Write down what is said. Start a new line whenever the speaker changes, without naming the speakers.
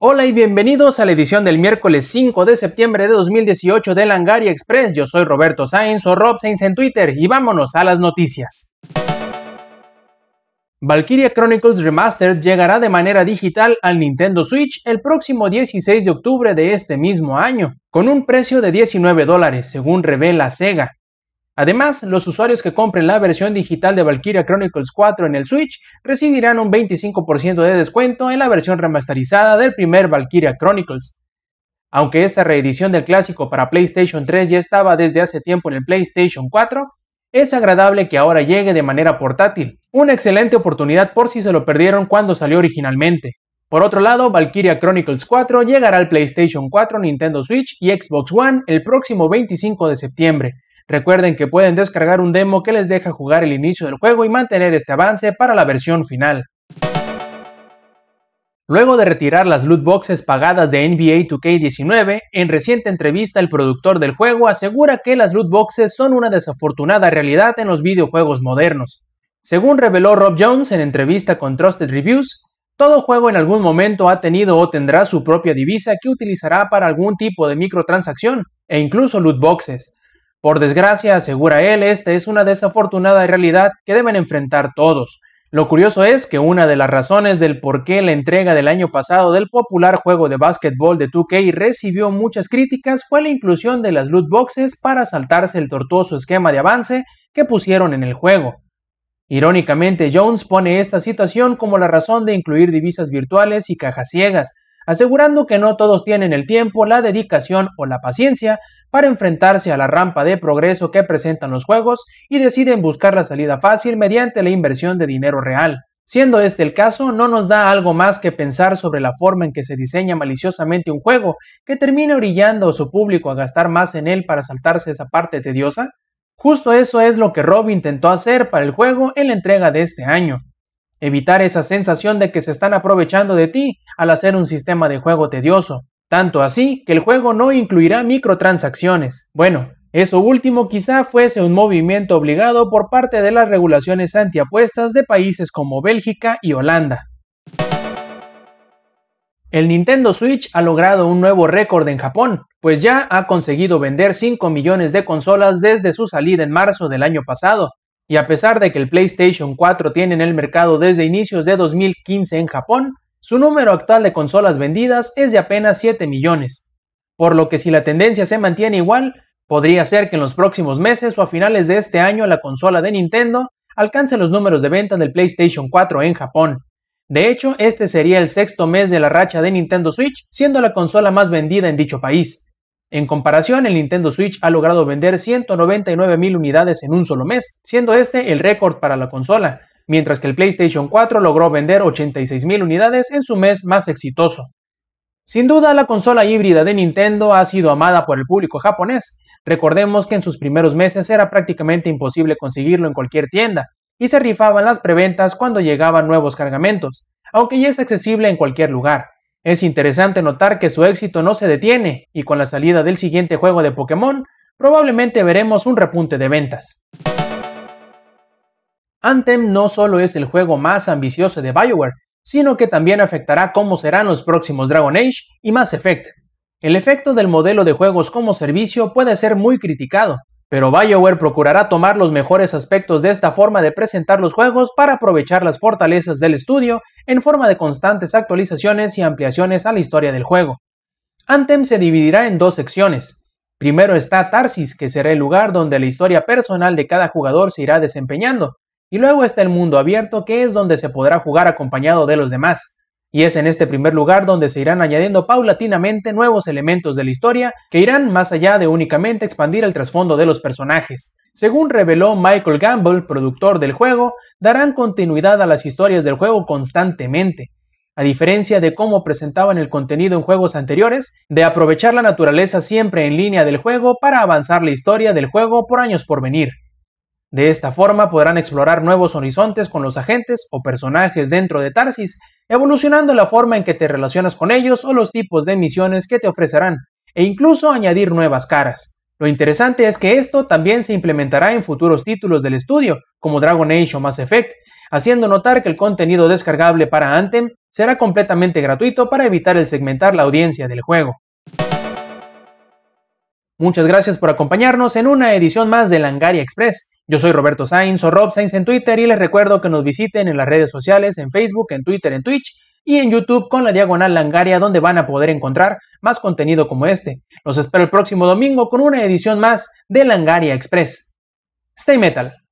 Hola y bienvenidos a la edición del miércoles 5 de septiembre de 2018 de Langaria Express. Yo soy Roberto Sainz o Rob Sainz en Twitter y vámonos a las noticias. Valkyria Chronicles Remastered llegará de manera digital al Nintendo Switch el próximo 16 de octubre de este mismo año, con un precio de 19 dólares, según revela Sega. Además, los usuarios que compren la versión digital de Valkyria Chronicles 4 en el Switch recibirán un 25% de descuento en la versión remasterizada del primer Valkyria Chronicles. Aunque esta reedición del clásico para PlayStation 3 ya estaba desde hace tiempo en el PlayStation 4, es agradable que ahora llegue de manera portátil, una excelente oportunidad por si se lo perdieron cuando salió originalmente. Por otro lado, Valkyria Chronicles 4 llegará al PlayStation 4, Nintendo Switch y Xbox One el próximo 25 de septiembre, Recuerden que pueden descargar un demo que les deja jugar el inicio del juego y mantener este avance para la versión final. Luego de retirar las loot boxes pagadas de NBA 2K19, en reciente entrevista el productor del juego asegura que las loot boxes son una desafortunada realidad en los videojuegos modernos. Según reveló Rob Jones en entrevista con Trusted Reviews, todo juego en algún momento ha tenido o tendrá su propia divisa que utilizará para algún tipo de microtransacción e incluso loot boxes. Por desgracia, asegura él, esta es una desafortunada realidad que deben enfrentar todos. Lo curioso es que una de las razones del por qué la entrega del año pasado del popular juego de básquetbol de 2K recibió muchas críticas fue la inclusión de las loot boxes para saltarse el tortuoso esquema de avance que pusieron en el juego. Irónicamente, Jones pone esta situación como la razón de incluir divisas virtuales y cajas ciegas, asegurando que no todos tienen el tiempo, la dedicación o la paciencia para enfrentarse a la rampa de progreso que presentan los juegos y deciden buscar la salida fácil mediante la inversión de dinero real. Siendo este el caso, no nos da algo más que pensar sobre la forma en que se diseña maliciosamente un juego que termina orillando a su público a gastar más en él para saltarse esa parte tediosa. Justo eso es lo que Rob intentó hacer para el juego en la entrega de este año, evitar esa sensación de que se están aprovechando de ti al hacer un sistema de juego tedioso, tanto así que el juego no incluirá microtransacciones. Bueno, eso último quizá fuese un movimiento obligado por parte de las regulaciones antiapuestas de países como Bélgica y Holanda. El Nintendo Switch ha logrado un nuevo récord en Japón, pues ya ha conseguido vender 5 millones de consolas desde su salida en marzo del año pasado, y a pesar de que el PlayStation 4 tiene en el mercado desde inicios de 2015 en Japón, su número actual de consolas vendidas es de apenas 7 millones, por lo que si la tendencia se mantiene igual, podría ser que en los próximos meses o a finales de este año la consola de Nintendo alcance los números de venta del PlayStation 4 en Japón. De hecho, este sería el sexto mes de la racha de Nintendo Switch, siendo la consola más vendida en dicho país. En comparación, el Nintendo Switch ha logrado vender 199.000 unidades en un solo mes, siendo este el récord para la consola, mientras que el PlayStation 4 logró vender 86.000 unidades en su mes más exitoso. Sin duda, la consola híbrida de Nintendo ha sido amada por el público japonés. Recordemos que en sus primeros meses era prácticamente imposible conseguirlo en cualquier tienda, y se rifaban las preventas cuando llegaban nuevos cargamentos, aunque ya es accesible en cualquier lugar. Es interesante notar que su éxito no se detiene y con la salida del siguiente juego de Pokémon probablemente veremos un repunte de ventas. Anthem no solo es el juego más ambicioso de BioWare, sino que también afectará cómo serán los próximos Dragon Age y Mass Effect. El efecto del modelo de juegos como servicio puede ser muy criticado, pero BioWare procurará tomar los mejores aspectos de esta forma de presentar los juegos para aprovechar las fortalezas del estudio en forma de constantes actualizaciones y ampliaciones a la historia del juego. Anthem se dividirá en dos secciones. Primero está Tarsis, que será el lugar donde la historia personal de cada jugador se irá desempeñando, y luego está el mundo abierto, que es donde se podrá jugar acompañado de los demás. Y es en este primer lugar donde se irán añadiendo paulatinamente nuevos elementos de la historia que irán más allá de únicamente expandir el trasfondo de los personajes. Según reveló Michael Gamble, productor del juego, darán continuidad a las historias del juego constantemente, a diferencia de cómo presentaban el contenido en juegos anteriores, de aprovechar la naturaleza siempre en línea del juego para avanzar la historia del juego por años por venir. De esta forma podrán explorar nuevos horizontes con los agentes o personajes dentro de Tarsis, evolucionando la forma en que te relacionas con ellos o los tipos de misiones que te ofrecerán, e incluso añadir nuevas caras. Lo interesante es que esto también se implementará en futuros títulos del estudio, como Dragon Age o Mass Effect, haciendo notar que el contenido descargable para Anthem será completamente gratuito para evitar el segmentar la audiencia del juego. Muchas gracias por acompañarnos en una edición más de Langaria Express. Yo soy Roberto Sainz o Rob Sainz en Twitter y les recuerdo que nos visiten en las redes sociales, en Facebook, en Twitter, en Twitch y en YouTube con la Diagonal Langaria donde van a poder encontrar más contenido como este. Los espero el próximo domingo con una edición más de Langaria Express. Stay Metal.